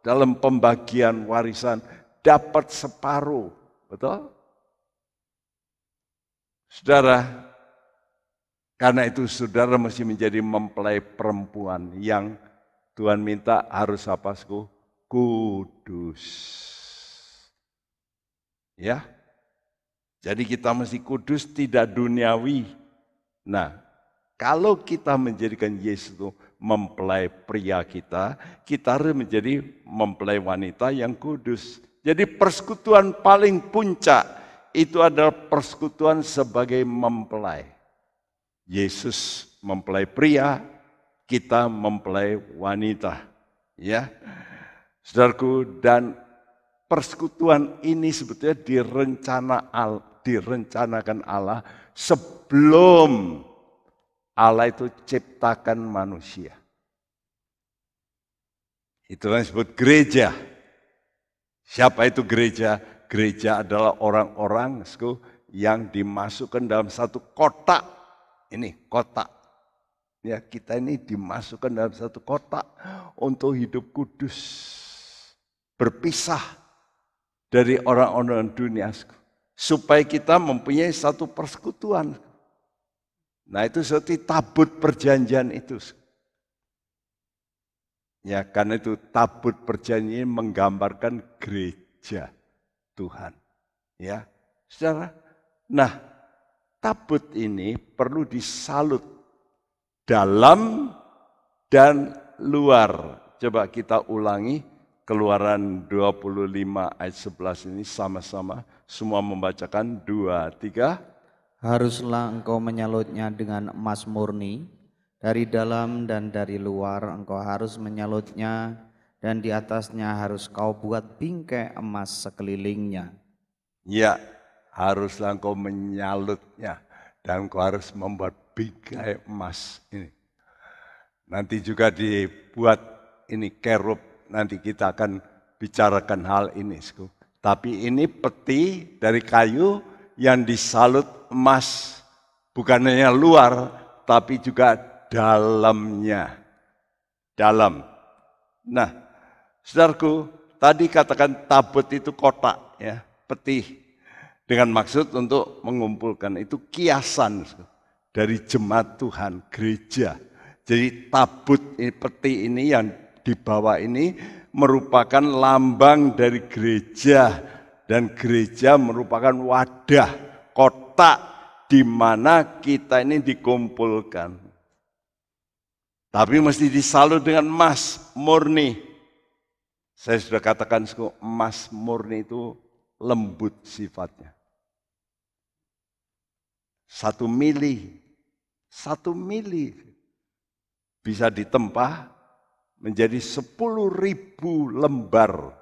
dalam pembagian warisan dapat separuh, betul? Saudara, karena itu saudara mesti menjadi mempelai perempuan yang Tuhan minta harus apa, Sku? Kudus. Ya. Jadi kita mesti kudus tidak duniawi. Nah, kalau kita menjadikan Yesus itu mempelai pria kita, kita harus menjadi mempelai wanita yang kudus. Jadi persekutuan paling puncak itu adalah persekutuan sebagai mempelai. Yesus mempelai pria, kita mempelai wanita. Ya. Saudaraku dan persekutuan ini sebetulnya direncana al, direncanakan Allah sebelum Allah itu ciptakan manusia. Itu yang disebut gereja. Siapa itu gereja? Gereja adalah orang-orang yang dimasukkan dalam satu kotak. Ini kotak. Ya, kita ini dimasukkan dalam satu kotak untuk hidup kudus. Berpisah dari orang-orang dunia. Supaya kita mempunyai satu persekutuan Nah itu seperti tabut perjanjian itu. Ya karena itu tabut perjanjian menggambarkan gereja Tuhan. Ya, secara Nah, tabut ini perlu disalut dalam dan luar. Coba kita ulangi Keluaran 25 ayat 11 ini sama-sama semua membacakan dua tiga haruslah engkau menyalutnya dengan emas murni, dari dalam dan dari luar engkau harus menyalutnya, dan di atasnya harus kau buat bingkai emas sekelilingnya. Ya, haruslah engkau menyalutnya, dan kau harus membuat bingkai emas ini. Nanti juga dibuat ini kerub, nanti kita akan bicarakan hal ini. Tapi ini peti dari kayu yang disalut emas bukan hanya luar tapi juga dalamnya. Dalam. Nah, saudaraku, tadi katakan tabut itu kotak ya, peti dengan maksud untuk mengumpulkan itu kiasan dari jemaat Tuhan gereja. Jadi tabut ini, peti ini yang dibawa ini merupakan lambang dari gereja dan gereja merupakan wadah kotak kota di mana kita ini dikumpulkan. Tapi mesti disalut dengan emas murni. Saya sudah katakan suku, emas murni itu lembut sifatnya. Satu mili, satu mili bisa ditempa menjadi sepuluh ribu lembar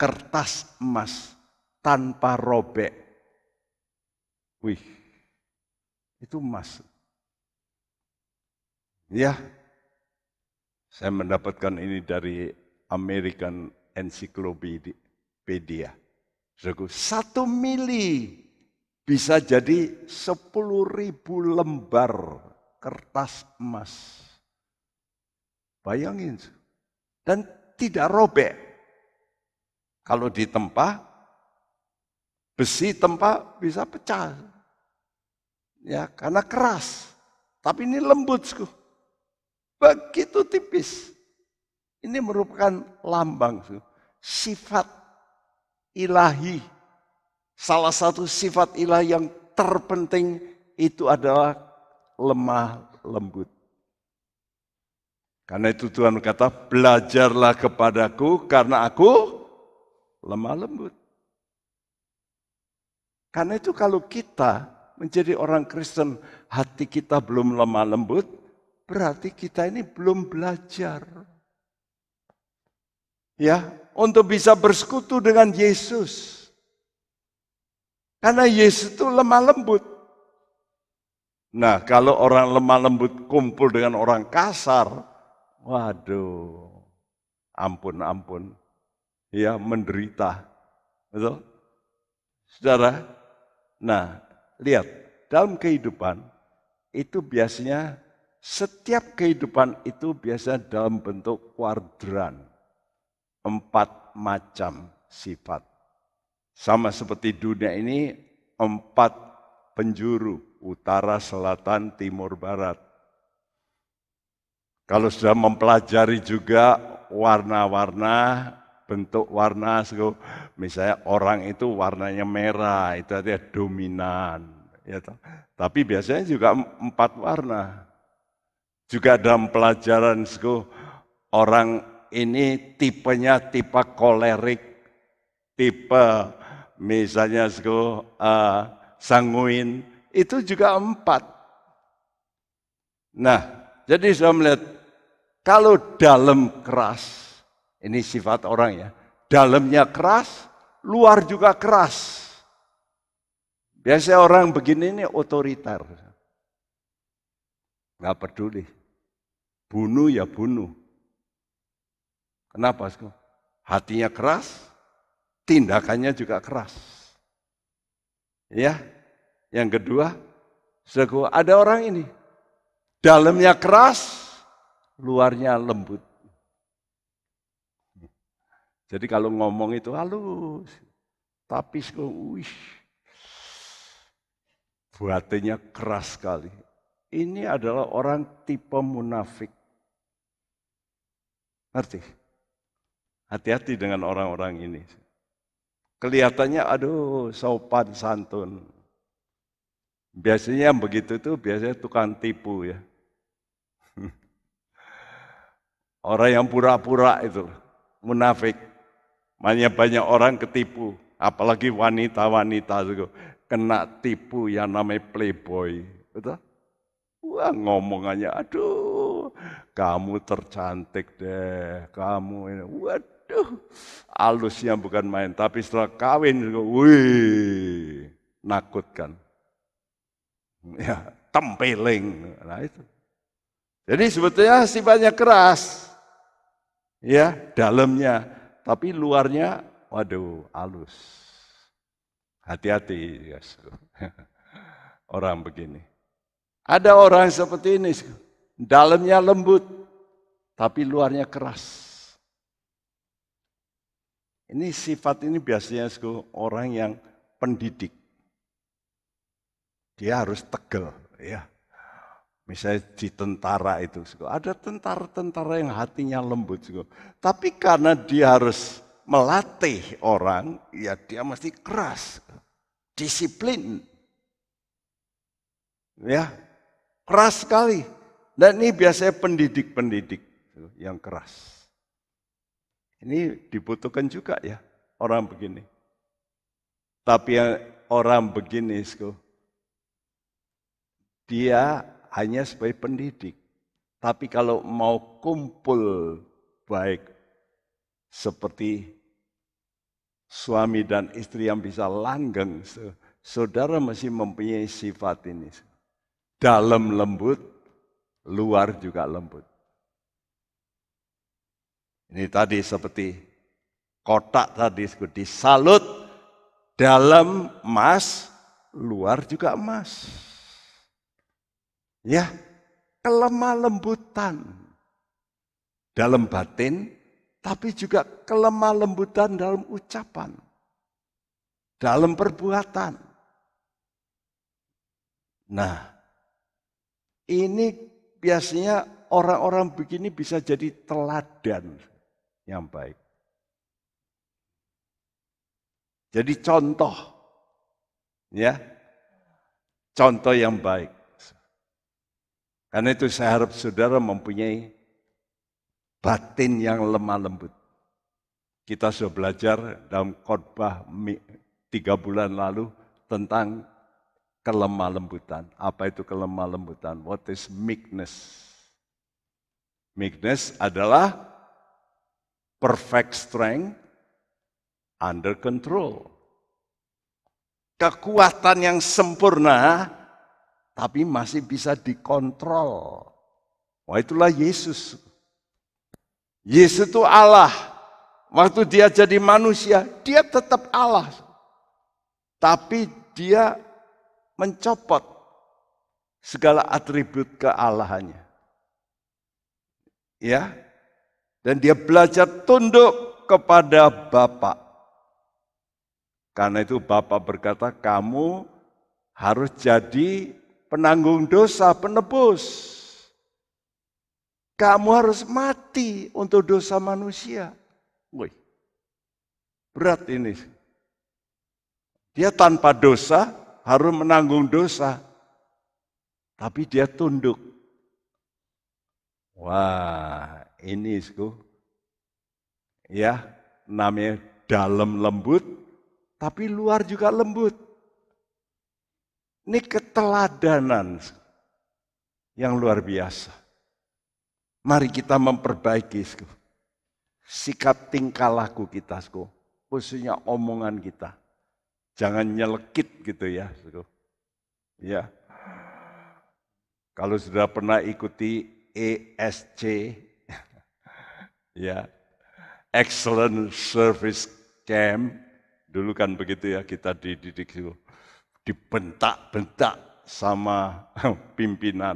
kertas emas tanpa robek Wih, itu emas. Ya, saya mendapatkan ini dari American Encyclopedia. satu mili bisa jadi sepuluh ribu lembar kertas emas. Bayangin. Dan tidak robek. Kalau ditempa, besi tempa bisa pecah. Ya, karena keras. Tapi ini lembut, suku. Begitu tipis. Ini merupakan lambang, suku. sifat ilahi. Salah satu sifat ilahi yang terpenting itu adalah lemah lembut. Karena itu Tuhan berkata, belajarlah kepadaku karena aku lemah lembut. Karena itu kalau kita menjadi orang Kristen hati kita belum lemah lembut, berarti kita ini belum belajar. Ya, untuk bisa bersekutu dengan Yesus. Karena Yesus itu lemah lembut. Nah, kalau orang lemah lembut kumpul dengan orang kasar, waduh, ampun-ampun, ya menderita. Betul? Saudara, nah Lihat, dalam kehidupan itu biasanya setiap kehidupan itu biasanya dalam bentuk kuadran. Empat macam sifat. Sama seperti dunia ini, empat penjuru, utara, selatan, timur, barat. Kalau sudah mempelajari juga warna-warna bentuk warna. Misalnya orang itu warnanya merah, itu artinya dominan. Ya, tapi biasanya juga empat warna. Juga dalam pelajaran orang ini tipenya tipe kolerik, tipe misalnya uh, sanguin, itu juga empat. Nah, jadi saya melihat kalau dalam keras, ini sifat orang ya. Dalamnya keras, luar juga keras. Biasanya orang begini ini otoriter. Nggak peduli. Bunuh ya bunuh. Kenapa? Hatinya keras, tindakannya juga keras. Ya, yang kedua, ada orang ini, dalamnya keras, luarnya lembut. Jadi kalau ngomong itu halus, tapi wih, buatnya keras sekali. Ini adalah orang tipe munafik. Ngerti? Hati-hati dengan orang-orang ini. Kelihatannya aduh sopan santun. Biasanya begitu tuh, biasanya tukang tipu ya. orang yang pura-pura itu, munafik. Makanya banyak orang ketipu, apalagi wanita-wanita juga kena tipu yang namanya playboy, betul? Wah ngomongannya, aduh, kamu tercantik deh, kamu ini, waduh, alusnya bukan main, tapi setelah kawin, wih, nakutkan, ya tempeling, nah itu. Jadi sebetulnya sifatnya keras, ya dalamnya tapi luarnya waduh halus. Hati-hati ya, orang begini. Ada orang seperti ini, dalamnya lembut, tapi luarnya keras. Ini sifat ini biasanya orang yang pendidik. Dia harus tegel, ya. Misalnya di tentara itu, ada tentara-tentara yang hatinya lembut. Tapi karena dia harus melatih orang, ya dia mesti keras, disiplin. Ya, keras sekali. Dan ini biasanya pendidik-pendidik yang keras. Ini dibutuhkan juga ya orang begini. Tapi yang orang begini, dia hanya sebagai pendidik. Tapi kalau mau kumpul baik seperti suami dan istri yang bisa langgeng, saudara masih mempunyai sifat ini. Dalam lembut, luar juga lembut. Ini tadi seperti kotak tadi disalut dalam emas, luar juga emas. Ya, kelemah lembutan dalam batin, tapi juga kelemah lembutan dalam ucapan, dalam perbuatan. Nah, ini biasanya orang-orang begini bisa jadi teladan yang baik. Jadi contoh, ya, contoh yang baik. Karena itu saya harap saudara mempunyai batin yang lemah lembut. Kita sudah belajar dalam khotbah tiga bulan lalu tentang kelemah lembutan. Apa itu kelemah lembutan? What is meekness? Meekness adalah perfect strength under control. Kekuatan yang sempurna tapi masih bisa dikontrol. Wah itulah Yesus. Yesus itu Allah. Waktu dia jadi manusia, dia tetap Allah. Tapi dia mencopot segala atribut kealahannya. Ya. Dan dia belajar tunduk kepada Bapa. Karena itu Bapa berkata, "Kamu harus jadi penanggung dosa, penebus. Kamu harus mati untuk dosa manusia. Woi, berat ini. Dia tanpa dosa harus menanggung dosa. Tapi dia tunduk. Wah, ini isku. Ya, namanya dalam lembut, tapi luar juga lembut. Ini keteladanan yang luar biasa. Mari kita memperbaiki sikap tingkah laku kita, khususnya omongan kita. Jangan nyelekit gitu ya. Ya. Kalau sudah pernah ikuti ESC, ya, Excellent Service Camp, dulu kan begitu ya kita dididik itu dibentak-bentak sama pimpinan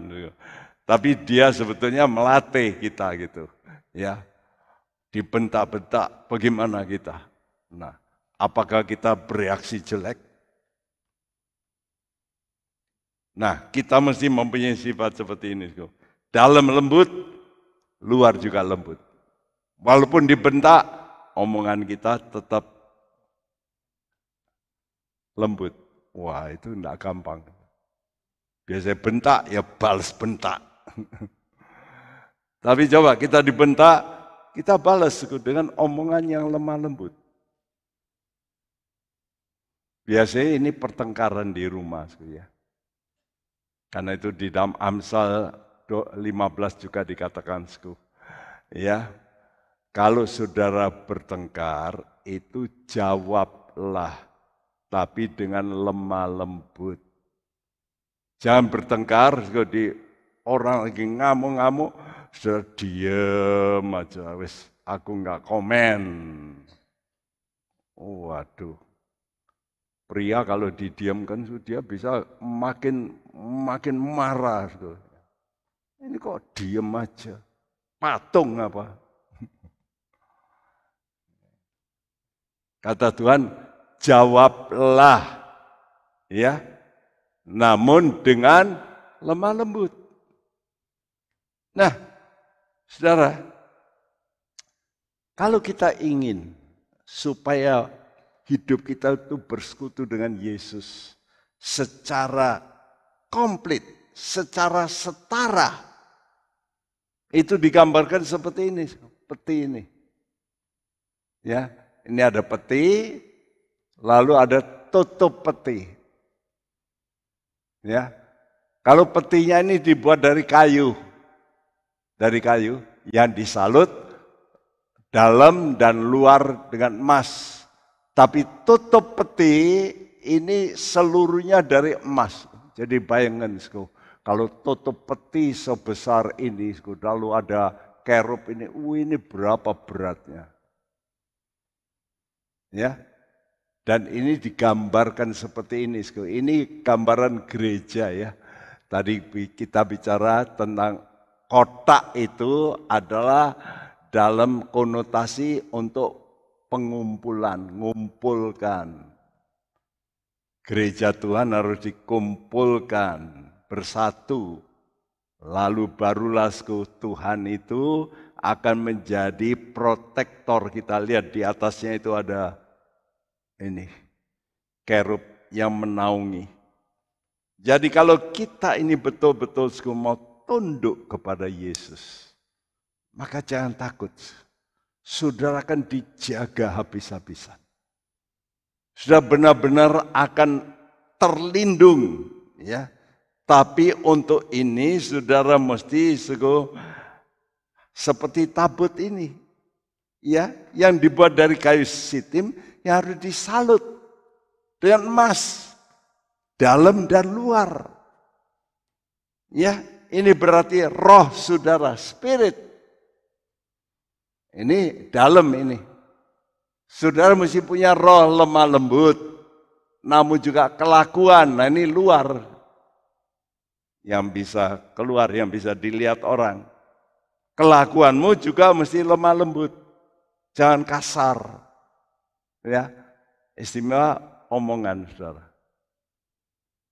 Tapi dia sebetulnya melatih kita gitu, ya. Dibentak-bentak bagaimana kita? Nah, apakah kita bereaksi jelek? Nah, kita mesti mempunyai sifat seperti ini. Dalam lembut, luar juga lembut. Walaupun dibentak, omongan kita tetap lembut. Wah itu tidak gampang. Biasanya bentak ya balas bentak. Tapi coba kita dibentak, kita balas dengan omongan yang lemah lembut. Biasanya ini pertengkaran di rumah. Ya. Karena itu di dalam Amsal 15 juga dikatakan, ya kalau saudara bertengkar, itu jawablah tapi dengan lemah lembut. Jangan bertengkar, jadi orang lagi ngamuk-ngamuk, sudah diem aja, wis aku nggak komen. Waduh, pria kalau didiamkan dia bisa makin makin marah. Ini kok diam aja, patung apa? Kata Tuhan, jawablah ya namun dengan lemah lembut. Nah, Saudara, kalau kita ingin supaya hidup kita itu bersekutu dengan Yesus secara komplit, secara setara, itu digambarkan seperti ini, seperti ini. Ya, ini ada peti, Lalu ada tutup peti. Ya. Kalau petinya ini dibuat dari kayu, dari kayu yang disalut dalam dan luar dengan emas. Tapi tutup peti ini seluruhnya dari emas. Jadi bayangkan, kalau tutup peti sebesar ini, lalu ada kerup ini, uh, ini berapa beratnya? Ya, dan ini digambarkan seperti ini. Ini gambaran gereja ya. Tadi kita bicara tentang kotak itu adalah dalam konotasi untuk pengumpulan, ngumpulkan. Gereja Tuhan harus dikumpulkan bersatu. Lalu barulah Tuhan itu akan menjadi protektor. Kita lihat di atasnya itu ada ini kerub yang menaungi. Jadi kalau kita ini betul-betul mau tunduk kepada Yesus, maka jangan takut. Saudara akan dijaga habis-habisan. Sudah benar-benar akan terlindung, ya. Tapi untuk ini saudara mesti sego seperti tabut ini, ya yang dibuat dari kayu sitim yang harus disalut dengan emas dalam dan luar. Ya, ini berarti roh saudara, spirit. Ini dalam ini. Saudara mesti punya roh lemah lembut, namun juga kelakuan. Nah ini luar, yang bisa keluar, yang bisa dilihat orang. Kelakuanmu juga mesti lemah lembut. Jangan kasar. Ya. Istimewa omongan saudara.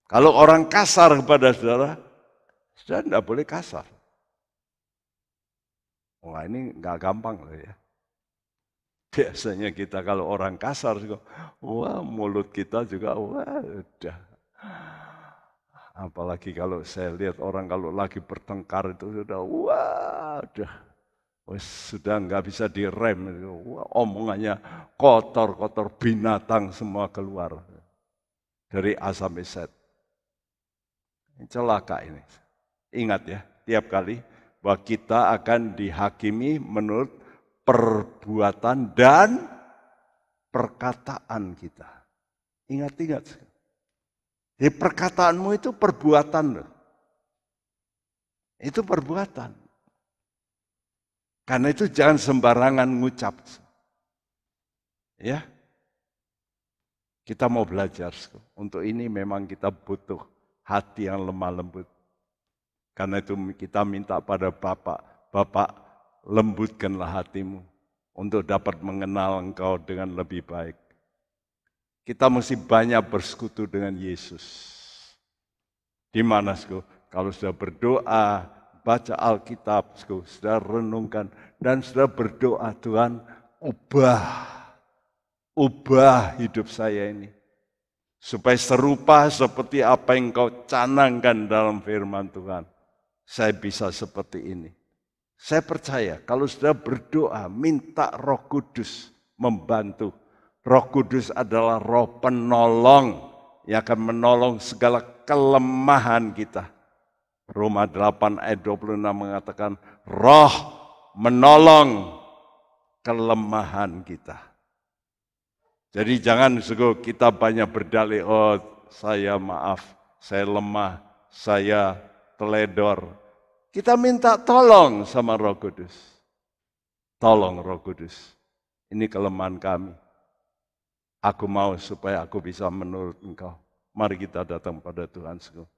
Kalau orang kasar kepada saudara, saudara tidak boleh kasar. Wah ini nggak gampang loh ya. Biasanya kita kalau orang kasar juga, wah mulut kita juga, wah udah. Apalagi kalau saya lihat orang kalau lagi bertengkar itu sudah, wah udah sudah nggak bisa direm, omongannya kotor-kotor binatang semua keluar dari asam eset. Celaka ini. Ingat ya, tiap kali bahwa kita akan dihakimi menurut perbuatan dan perkataan kita. Ingat-ingat. Jadi perkataanmu itu perbuatan Itu perbuatan. Karena itu jangan sembarangan ngucap. Ya. Kita mau belajar. Untuk ini memang kita butuh hati yang lemah lembut. Karena itu kita minta pada Bapak, Bapak lembutkanlah hatimu untuk dapat mengenal engkau dengan lebih baik. Kita mesti banyak bersekutu dengan Yesus. Di mana, Kalau sudah berdoa, baca Alkitab, saudara renungkan, dan saudara berdoa, Tuhan, ubah, ubah hidup saya ini. Supaya serupa seperti apa yang kau canangkan dalam firman Tuhan. Saya bisa seperti ini. Saya percaya kalau sudah berdoa, minta roh kudus membantu. Roh kudus adalah roh penolong yang akan menolong segala kelemahan kita Roma 8 ayat 26 mengatakan, roh menolong kelemahan kita. Jadi jangan sego kita banyak berdalih, oh saya maaf, saya lemah, saya teledor. Kita minta tolong sama roh kudus. Tolong roh kudus, ini kelemahan kami. Aku mau supaya aku bisa menurut engkau. Mari kita datang pada Tuhan. Sego.